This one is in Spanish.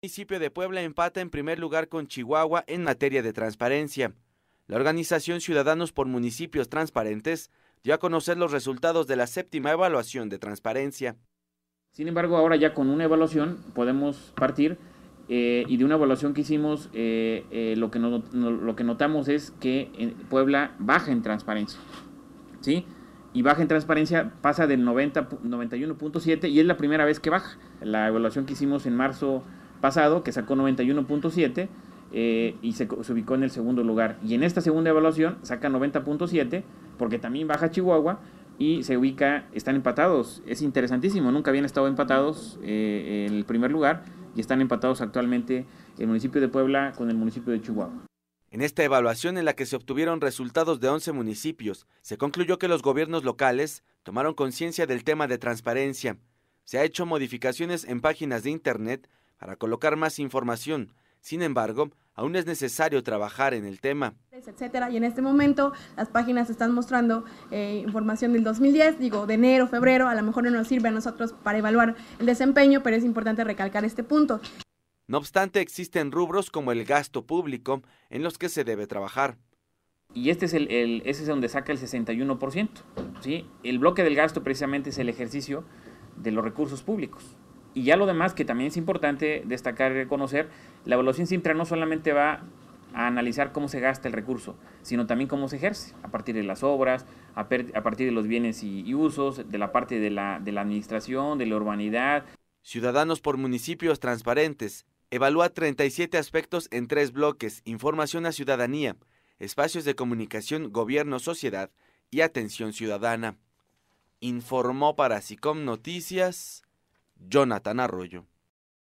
municipio de Puebla empata en primer lugar con Chihuahua en materia de transparencia. La organización Ciudadanos por Municipios Transparentes dio a conocer los resultados de la séptima evaluación de transparencia. Sin embargo, ahora ya con una evaluación podemos partir eh, y de una evaluación que hicimos eh, eh, lo, que lo que notamos es que Puebla baja en transparencia. ¿Sí? y baja en transparencia pasa del 90, 91.7 y es la primera vez que baja. La evaluación que hicimos en marzo pasado, que sacó 91.7 y eh, se, ubicó en el segundo lugar. Y en esta segunda evaluación saca 90.7, porque también baja Chihuahua y se ubica, están empatados. Es interesantísimo, nunca habían estado empatados en eh, el primer lugar y están empatados actualmente el municipio de Puebla con el municipio de Chihuahua. En esta evaluación en la que se obtuvieron resultados de 11 municipios, se concluyó que los gobiernos locales tomaron conciencia del tema de transparencia. Se ha hecho modificaciones en páginas de Internet para colocar más información. Sin embargo, aún es necesario trabajar en el tema. Etcétera. Y en este momento las páginas están mostrando eh, información del 2010, digo, de enero, febrero, a lo mejor no nos sirve a nosotros para evaluar el desempeño, pero es importante recalcar este punto. No obstante, existen rubros como el gasto público en los que se debe trabajar. Y este es el, ese es donde saca el 61%. ¿sí? El bloque del gasto precisamente es el ejercicio de los recursos públicos. Y ya lo demás que también es importante destacar y reconocer, la evaluación siempre no solamente va a analizar cómo se gasta el recurso, sino también cómo se ejerce, a partir de las obras, a, partir de los bienes y, usos, de la parte de la, de la administración, de la urbanidad. Ciudadanos por municipios transparentes. Evalúa 37 aspectos en tres bloques, información a ciudadanía, espacios de comunicación, gobierno, sociedad y atención ciudadana. Informó para SICOM Noticias Jonathan Arroyo.